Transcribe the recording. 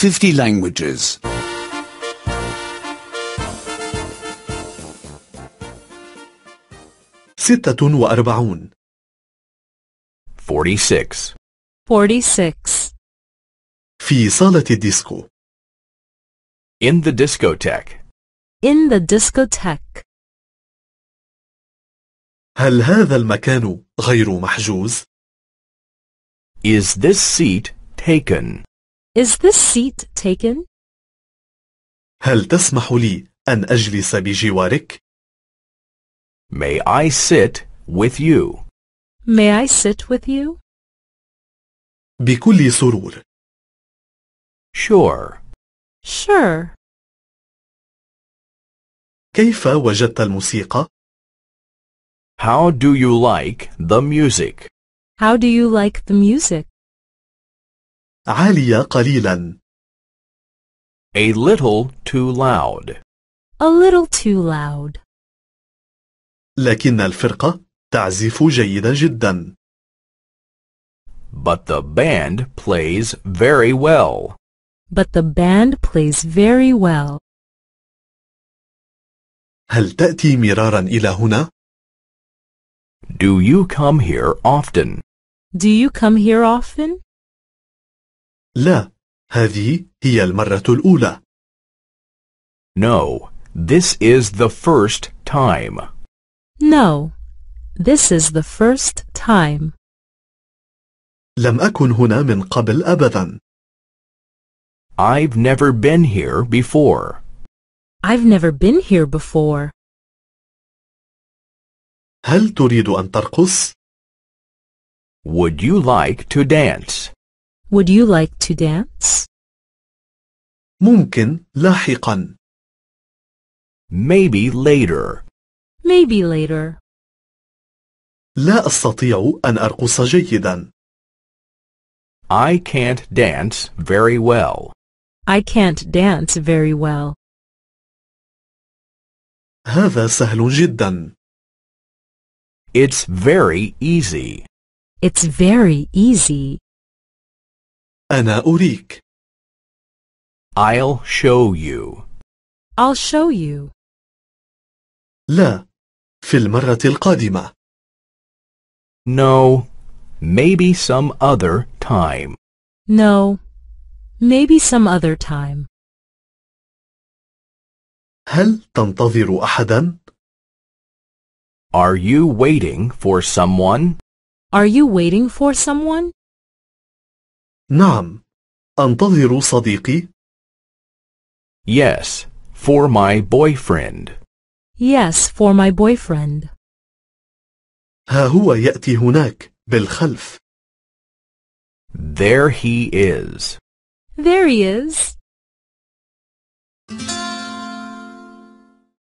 50 languages. 46 46 46 في صالة الديسكو In the discotheque In the discotheque هل هذا المكان غير محجوز؟ Is this seat taken? Is this seat taken? هل تسمح لي أن أجلس بجوارك؟ May I sit with you? May I sit with you? بكل سرور. Sure. Sure. كيف وجدت الموسيقى؟ How do you like the music? How do you like the music? عالية قليلا. A little too loud. A little too loud. لكن الفرقة تعزف جيدا جدا. But the band plays very well. But the band plays very well. هل تأتي مرارا إلى هنا؟ Do you come here often? Do you come here often? لا, هذه هي المرة الأولى. No, this is the first time. No, this is the first time. لم أكن هنا من قبل أبدا. I've never been here before. I've never been here before. هل تريد أن ترقص؟ Would you like to dance? Would you like to dance? ممكن لاحقا. Maybe later. Maybe later. لا أستطيع أن أرقص جيدا. I can't dance very well. I can't dance very well. هذا سهل جدا. It's very easy. It's very easy. أنا أريك. I'll show you. I'll show you. لا، في المرة القادمة. No, maybe some other time. No, maybe some other time. هل تنتظر أحدا؟ Are you waiting for someone? Are you waiting for someone? نعم. أنتظر صديقي. Yes, for my boyfriend. Yes, for my boyfriend. ها هو يأتي هناك بالخلف. There he is. There he is.